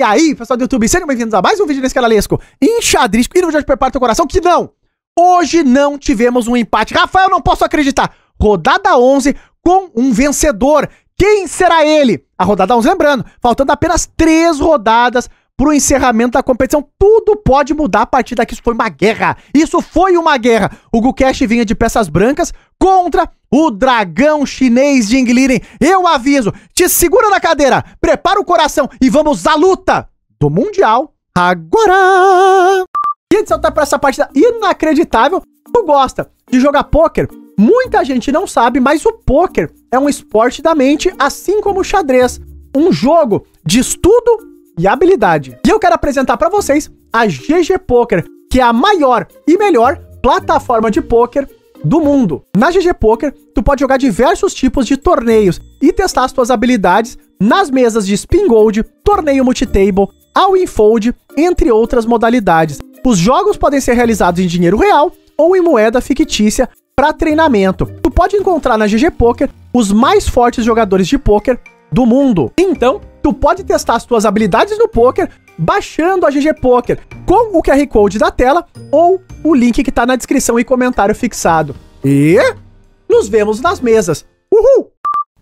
E aí, pessoal do YouTube, sejam bem-vindos a mais um vídeo nesse canalesco enxadrisco. E no vídeo de prepara teu coração que não, hoje não tivemos um empate. Rafael, não posso acreditar. Rodada 11 com um vencedor. Quem será ele? A rodada 11, lembrando, faltando apenas três rodadas pro encerramento da competição. Tudo pode mudar a partir daqui. Isso foi uma guerra. Isso foi uma guerra. O Gukesh vinha de peças brancas contra o dragão chinês de Inglirin. Eu aviso, te segura na cadeira, prepara o coração e vamos à luta do Mundial agora! E a edição pra essa partida inacreditável. Tu gosta de jogar pôquer? Muita gente não sabe, mas o pôquer é um esporte da mente, assim como o xadrez. Um jogo de estudo e habilidade. E eu quero apresentar para vocês a GG Poker, que é a maior e melhor plataforma de poker do mundo. Na GG Poker, tu pode jogar diversos tipos de torneios e testar as tuas habilidades nas mesas de Spin Gold, torneio multitable, all-in fold, entre outras modalidades. Os jogos podem ser realizados em dinheiro real ou em moeda fictícia para treinamento. Tu pode encontrar na GG Poker os mais fortes jogadores de poker do mundo. Então, tu pode testar as tuas habilidades no poker baixando a GG Poker com o QR Code da tela ou o link que tá na descrição e comentário fixado. E nos vemos nas mesas. Uhul!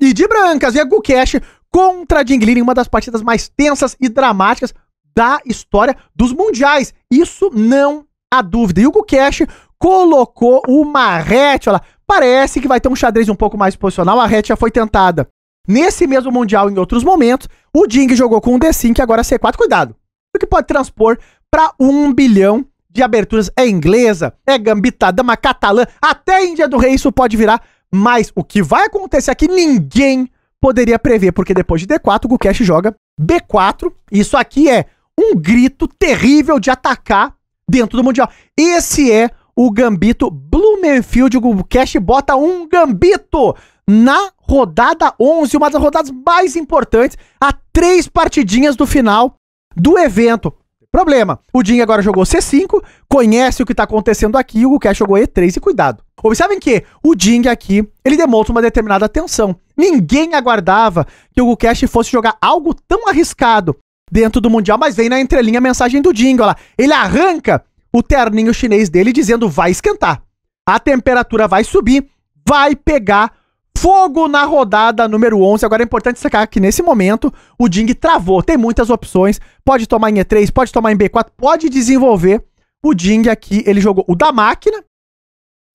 E de brancas, e a Gucash contra a Jinglin em uma das partidas mais tensas e dramáticas da história dos mundiais. Isso não há dúvida. E o Gucash colocou uma rétiola. Parece que vai ter um xadrez um pouco mais posicional. A rétia foi tentada Nesse mesmo Mundial, em outros momentos, o Ding jogou com um D5 agora C4. Cuidado, porque pode transpor para um bilhão de aberturas. É inglesa, é gambita, dama é catalã, até Índia do Rei isso pode virar. Mas o que vai acontecer aqui, ninguém poderia prever, porque depois de D4, o Gukesh joga B4. Isso aqui é um grito terrível de atacar dentro do Mundial. Esse é o gambito Blumenfield. O Gukesh bota um gambito na rodada 11, uma das rodadas mais importantes, a três partidinhas do final do evento. Problema, o Dinho agora jogou C5, conhece o que está acontecendo aqui, o Gukesh jogou E3 e cuidado. Observem que o Jing aqui, ele demonstra uma determinada tensão. Ninguém aguardava que o Gukesh fosse jogar algo tão arriscado dentro do Mundial, mas vem na entrelinha a mensagem do Jing, olha lá. Ele arranca o terninho chinês dele dizendo vai esquentar. A temperatura vai subir, vai pegar Fogo na rodada número 11. Agora é importante destacar que nesse momento o Ding travou. Tem muitas opções. Pode tomar em E3, pode tomar em B4, pode desenvolver. O Ding aqui, ele jogou o da máquina,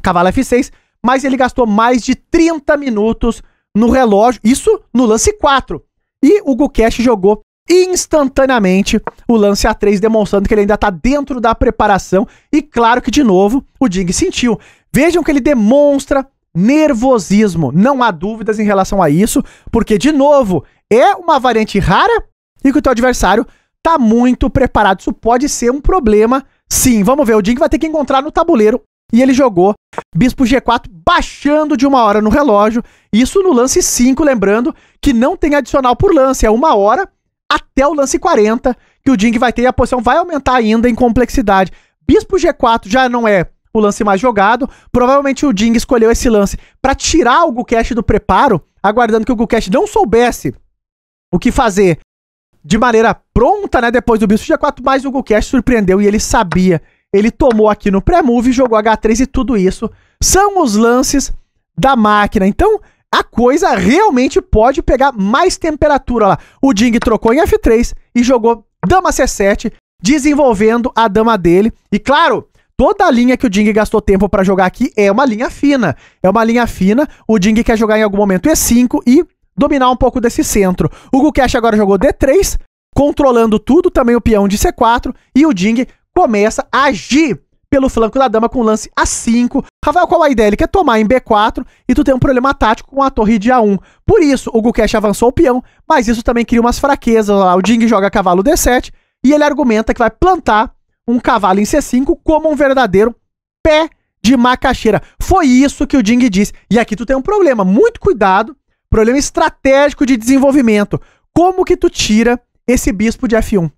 cavalo F6, mas ele gastou mais de 30 minutos no relógio. Isso no lance 4. E o Gukesh jogou instantaneamente o lance A3, demonstrando que ele ainda está dentro da preparação. E claro que, de novo, o Ding sentiu. Vejam que ele demonstra nervosismo. Não há dúvidas em relação a isso, porque, de novo, é uma variante rara e que o teu adversário tá muito preparado. Isso pode ser um problema, sim. Vamos ver, o Ding vai ter que encontrar no tabuleiro. E ele jogou Bispo G4 baixando de uma hora no relógio. Isso no lance 5, lembrando que não tem adicional por lance, é uma hora até o lance 40 que o Ding vai ter e a posição vai aumentar ainda em complexidade. Bispo G4 já não é o lance mais jogado. Provavelmente o Ding escolheu esse lance para tirar o Gucast do preparo, aguardando que o Gucast não soubesse o que fazer de maneira pronta, né? Depois do Bispo G4, mas o Gucast surpreendeu e ele sabia. Ele tomou aqui no pré-move, jogou H3 e tudo isso. São os lances da máquina. Então, a coisa realmente pode pegar mais temperatura lá. O Ding trocou em F3 e jogou dama C7, desenvolvendo a dama dele. E claro, Toda a linha que o Ding gastou tempo para jogar aqui é uma linha fina. É uma linha fina. O Ding quer jogar em algum momento E5 e dominar um pouco desse centro. O Gukesh agora jogou D3, controlando tudo, também o peão de C4. E o Ding começa a agir pelo flanco da dama com lance A5. Rafael, qual a ideia? Ele quer tomar em B4 e tu tem um problema tático com a torre de A1. Por isso, o Gukesh avançou o peão, mas isso também cria umas fraquezas lá. O Ding joga cavalo D7 e ele argumenta que vai plantar um cavalo em C5 como um verdadeiro pé de macaxeira. Foi isso que o Ding disse. E aqui tu tem um problema, muito cuidado, problema estratégico de desenvolvimento. Como que tu tira esse bispo de F1?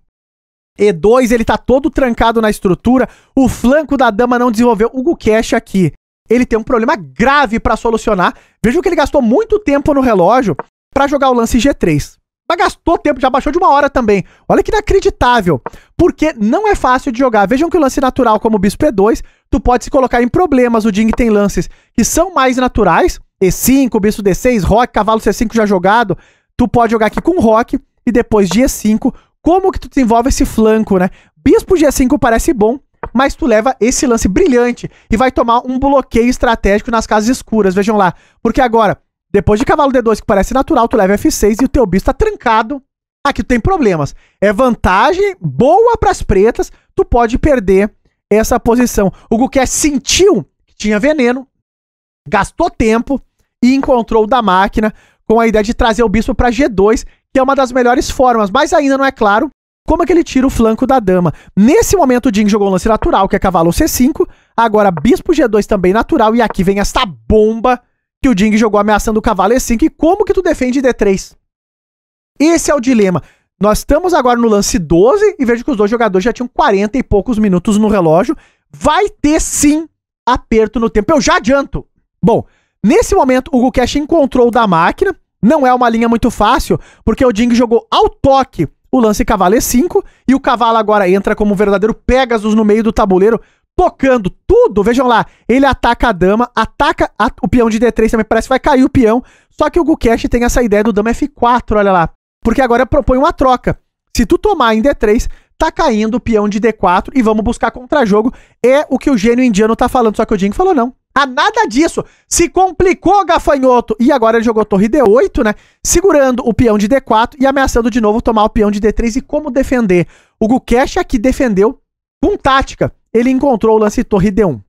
E2, ele tá todo trancado na estrutura, o flanco da dama não desenvolveu. O Gukesh aqui, ele tem um problema grave para solucionar. Vejam que ele gastou muito tempo no relógio para jogar o lance G3. Mas gastou tempo, já baixou de uma hora também. Olha que inacreditável porque não é fácil de jogar. Vejam que o lance natural, como o Bispo E2, é tu pode se colocar em problemas. O Ding tem lances que são mais naturais, E5, Bispo D6, Rock, Cavalo C5 já jogado. Tu pode jogar aqui com Rock e depois de E5. Como que tu desenvolve esse flanco, né? Bispo G5 parece bom, mas tu leva esse lance brilhante e vai tomar um bloqueio estratégico nas casas escuras, vejam lá. Porque agora, depois de cavalo D2, que parece natural, tu leva F6 e o teu bispo tá trancado aqui tem problemas. É vantagem boa para as pretas, tu pode perder essa posição. O Guquer sentiu que tinha veneno, gastou tempo e encontrou o da máquina com a ideia de trazer o bispo para G2, que é uma das melhores formas, mas ainda não é claro como é que ele tira o flanco da dama. Nesse momento o Jin jogou um lance natural, que é cavalo C5, agora bispo G2 também natural e aqui vem essa bomba que o Jing jogou ameaçando o cavalo E5 e como que tu defende D3? Esse é o dilema. Nós estamos agora no lance 12 e vejo que os dois jogadores já tinham 40 e poucos minutos no relógio. Vai ter sim aperto no tempo. Eu já adianto. Bom, nesse momento o Gukesh encontrou da máquina. Não é uma linha muito fácil, porque o Ding jogou ao toque o lance cavalo E5 e o cavalo agora entra como um verdadeiro Pegasus no meio do tabuleiro, tocando tudo. Vejam lá, ele ataca a dama, ataca a, o peão de D3 também, parece que vai cair o peão. Só que o Gukesh tem essa ideia do dama F4, olha lá. Porque agora propõe uma troca. Se tu tomar em D3, tá caindo o peão de D4 e vamos buscar contra-jogo. É o que o gênio indiano tá falando, só que o Jing falou não. Ah, nada disso. Se complicou, gafanhoto. E agora ele jogou torre D8, né? Segurando o peão de D4 e ameaçando de novo tomar o peão de D3 e como defender. O Gukesh aqui defendeu com tática. Ele encontrou o lance torre D1.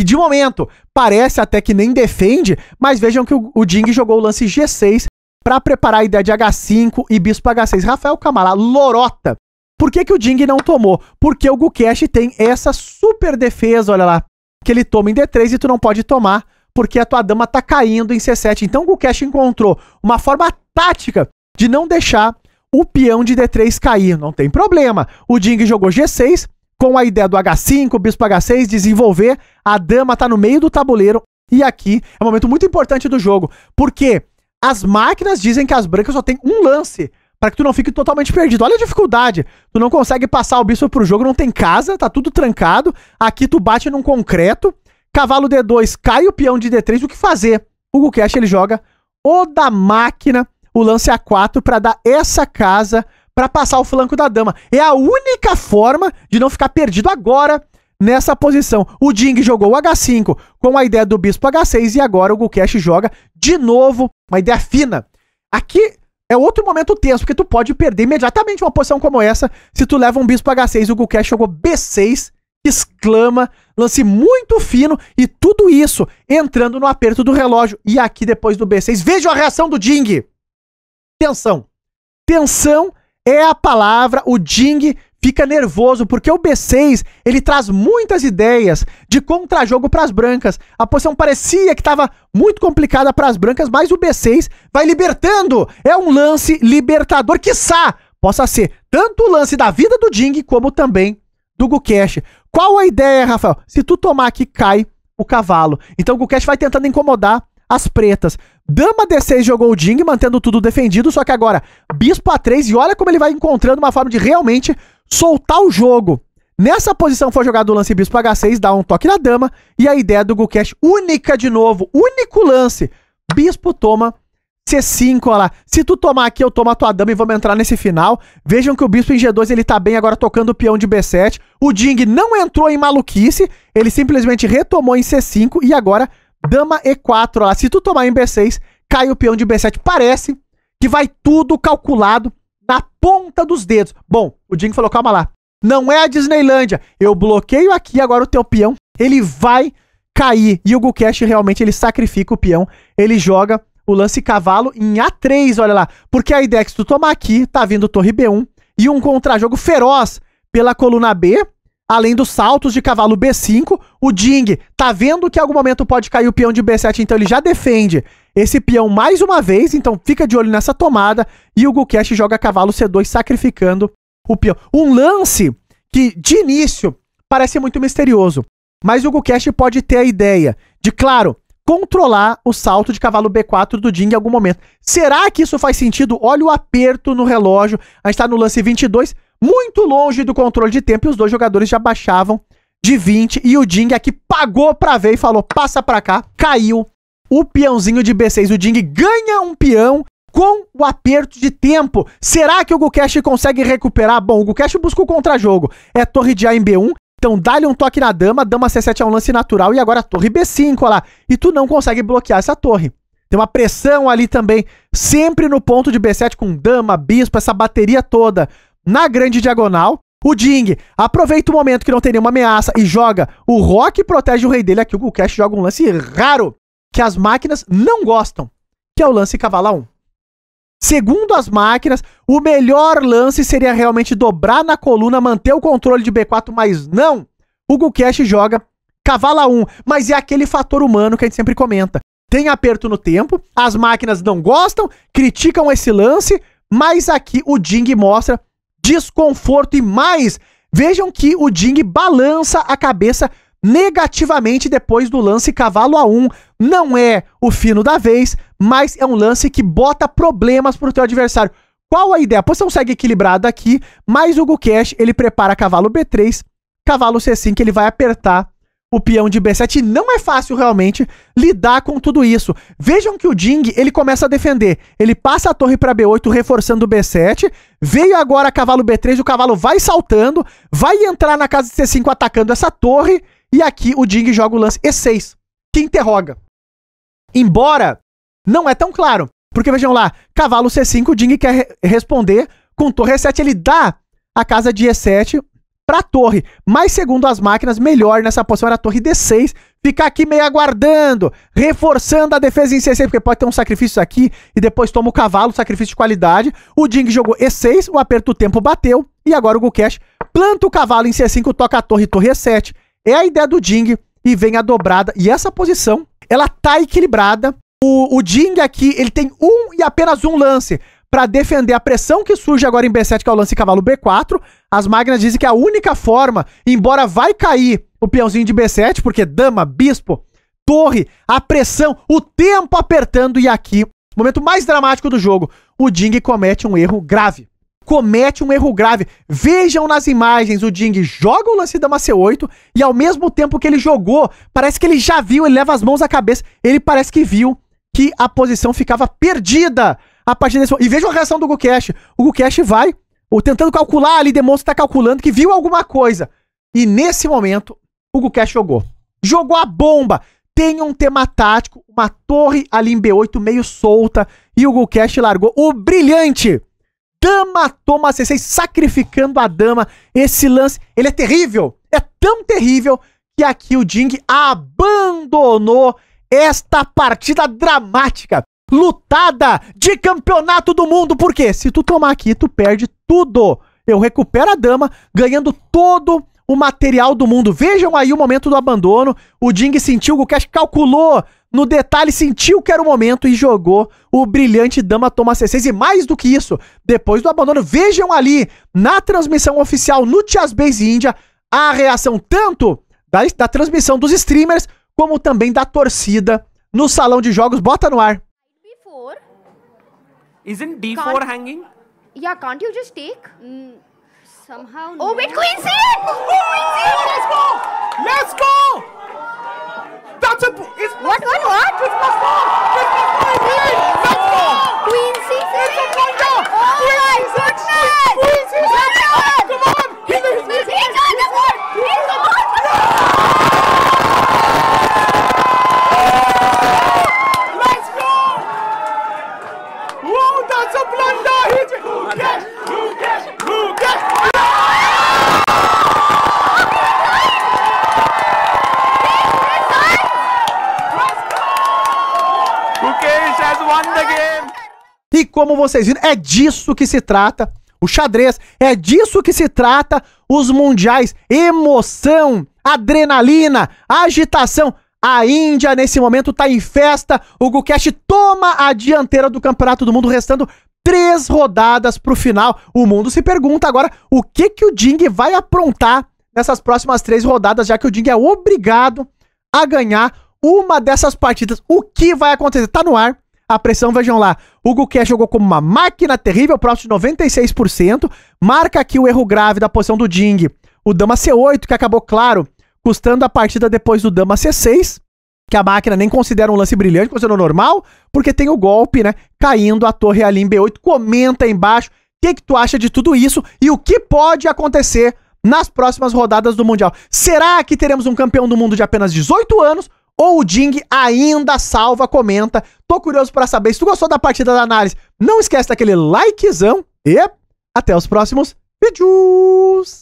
E de momento, parece até que nem defende, mas vejam que o, o Ding jogou o lance G6 para preparar a ideia de H5 e bispo H6. Rafael Camará, lorota. Por que, que o Jing não tomou? Porque o Gukesh tem essa super defesa, olha lá, que ele toma em D3 e tu não pode tomar, porque a tua dama tá caindo em C7. Então o Gukesh encontrou uma forma tática de não deixar o peão de D3 cair. Não tem problema. O Jing jogou G6 com a ideia do H5, bispo H6, desenvolver. A dama tá no meio do tabuleiro. E aqui é um momento muito importante do jogo, porque as máquinas dizem que as brancas só tem um lance para que tu não fique totalmente perdido. Olha a dificuldade. Tu não consegue passar o bispo pro jogo, não tem casa, tá tudo trancado. Aqui tu bate num concreto. Cavalo D2 cai o peão de D3, o que fazer? Hugo Cash ele joga o da máquina, o lance A4 para dar essa casa para passar o flanco da dama. É a única forma de não ficar perdido agora nessa posição. O Ding jogou o H5 com a ideia do bispo H6 e agora o Gukesh joga de novo uma ideia fina. Aqui é outro momento tenso, porque tu pode perder imediatamente uma posição como essa se tu leva um bispo H6. O Gukesh jogou B6, exclama, lance muito fino e tudo isso entrando no aperto do relógio. E aqui depois do B6, veja a reação do Ding. Tensão. Tensão é a palavra. O Ding fica nervoso porque o B6 ele traz muitas ideias de contra-jogo para as brancas. A posição parecia que estava muito complicada para as brancas, mas o B6 vai libertando. É um lance libertador, quiçá possa ser tanto o lance da vida do Ding como também do Gukesh. Qual a ideia, Rafael? Se tu tomar que cai o cavalo. Então o Gukesh vai tentando incomodar as pretas. Dama D6 jogou o Ding, mantendo tudo defendido, só que agora Bispo A3, e olha como ele vai encontrando uma forma de realmente soltar o jogo. Nessa posição foi jogado o lance Bispo H6, dá um toque na dama, e a ideia do Gukesh única de novo, único lance. Bispo toma C5, olha lá. Se tu tomar aqui, eu tomo a tua dama e vamos entrar nesse final. Vejam que o bispo em G2 ele tá bem agora tocando o peão de B7. O Ding não entrou em maluquice, ele simplesmente retomou em C5 e agora Dama E4 lá. Se tu tomar em B6, cai o peão de B7. Parece que vai tudo calculado na ponta dos dedos. Bom, o Ding falou, calma lá. Não é a Disneylândia. Eu bloqueio aqui, agora o teu peão, ele vai cair. E o Gukesh realmente, ele sacrifica o peão. Ele joga o lance cavalo em A3, olha lá. Porque a ideia é que se tu tomar aqui, tá vindo torre B1. E um contra-jogo feroz pela coluna B além dos saltos de cavalo B5. O Ding tá vendo que em algum momento pode cair o peão de B7, então ele já defende esse peão mais uma vez, então fica de olho nessa tomada. E o Gukesh joga cavalo C2, sacrificando o peão. Um lance que, de início, parece muito misterioso, mas o Gukesh pode ter a ideia de, claro, controlar o salto de cavalo B4 do Ding em algum momento. Será que isso faz sentido? Olha o aperto no relógio. A gente tá no lance 22 muito longe do controle de tempo e os dois jogadores já baixavam de 20 e o Ding aqui é pagou pra ver e falou: passa pra cá, caiu. O peãozinho de B6, o Ding ganha um peão com o aperto de tempo. Será que o Gukesh consegue recuperar? Bom, o Gukesh busca o contra-jogo É torre de A em B1, então dá-lhe um toque na dama, dama C7 é um lance natural e agora a torre B5, olha lá. E tu não consegue bloquear essa torre. Tem uma pressão ali também, sempre no ponto de B7 com dama, bispo, essa bateria toda na grande diagonal. O Ding aproveita o momento que não tem nenhuma ameaça e joga. O Rock protege o rei dele. Aqui o Cash joga um lance raro que as máquinas não gostam, que é o lance Cavala 1. Segundo as máquinas, o melhor lance seria realmente dobrar na coluna, manter o controle de B4, mas não. O Gukesh joga cavala 1, mas é aquele fator humano que a gente sempre comenta. Tem aperto no tempo, as máquinas não gostam, criticam esse lance, mas aqui o Ding mostra desconforto e mais. Vejam que o Ding balança a cabeça negativamente depois do lance cavalo a 1. Um. Não é o fino da vez, mas é um lance que bota problemas para o teu adversário. Qual a ideia? A posição segue equilibrada aqui, mas o Gukesh ele prepara cavalo B3, cavalo C5, ele vai apertar o peão de B7 não é fácil realmente lidar com tudo isso. Vejam que o Ding, ele começa a defender. Ele passa a torre para B8 reforçando o B7, veio agora cavalo B3, o cavalo vai saltando, vai entrar na casa de C5 atacando essa torre e aqui o Ding joga o lance E6, que interroga. Embora não é tão claro, porque vejam lá, cavalo C5, o Ding quer re responder com torre E7, ele dá a casa de E7, para a torre. Mas, segundo as máquinas, melhor nessa posição era a torre D6. Ficar aqui meio aguardando, reforçando a defesa em C6, porque pode ter um sacrifício aqui e depois toma o cavalo, sacrifício de qualidade. O Ding jogou E6, o aperto do tempo bateu. E agora o Gukesh planta o cavalo em C5, toca a torre, torre E7. É a ideia do Ding e vem a dobrada. E essa posição, ela tá equilibrada. O, o Ding aqui, ele tem um e apenas um lance para defender a pressão que surge agora em B7, que é o lance cavalo B4, as máquinas dizem que é a única forma, embora vai cair o peãozinho de B7, porque dama, bispo, torre, a pressão, o tempo apertando e aqui, momento mais dramático do jogo, o Ding comete um erro grave. Comete um erro grave. Vejam nas imagens, o Ding joga o lance dama C8 e ao mesmo tempo que ele jogou, parece que ele já viu, ele leva as mãos à cabeça, ele parece que viu que a posição ficava perdida a partir desse E vejam a reação do Gukesh. O Gukesh vai ou tentando calcular ali, demonstra que tá calculando, que viu alguma coisa. E nesse momento, o Gukesh jogou. Jogou a bomba. Tem um tema tático, uma torre ali em B8 meio solta. E o Gukesh largou o brilhante. Dama toma C6, sacrificando a dama. Esse lance, ele é terrível. É tão terrível que aqui o Ding abandonou esta partida dramática lutada de campeonato do mundo. Porque se tu tomar aqui, tu perde tudo. Eu recupero a dama, ganhando todo o material do mundo. Vejam aí o momento do abandono. O Ding sentiu, o Cash calculou no detalhe, sentiu que era o momento e jogou o brilhante Dama Toma C6. E mais do que isso, depois do abandono, vejam ali na transmissão oficial no Tias Base Índia a reação tanto da, da transmissão dos streamers como também da torcida no salão de jogos. Bota no ar. Isn't D4 can't, hanging? Yeah, can't you just take? Mm, somehow. Oh, no. wait, Queen Queen Let's go! the game! E como vocês viram, é disso que se trata o xadrez, é disso que se trata os mundiais. Emoção, adrenalina, agitação. A Índia, nesse momento, está em festa. O Gukesh toma a dianteira do Campeonato do Mundo, restando três rodadas para o final. O mundo se pergunta agora o que, que o Ding vai aprontar nessas próximas três rodadas, já que o Ding é obrigado a ganhar uma dessas partidas. O que vai acontecer? Tá no ar a pressão, vejam lá. Hugo Cash jogou como uma máquina terrível, próximo de 96%. Marca aqui o erro grave da posição do Ding. O Dama C8, que acabou, claro, custando a partida depois do Dama C6. Que a máquina nem considera um lance brilhante, considerou normal, porque tem o golpe, né? Caindo a torre ali em B8. Comenta aí embaixo o que, que tu acha de tudo isso e o que pode acontecer nas próximas rodadas do Mundial. Será que teremos um campeão do mundo de apenas 18 anos? ou o Ding ainda salva, comenta. Tô curioso para saber. Se tu gostou da partida da análise, não esquece daquele likezão e até os próximos vídeos!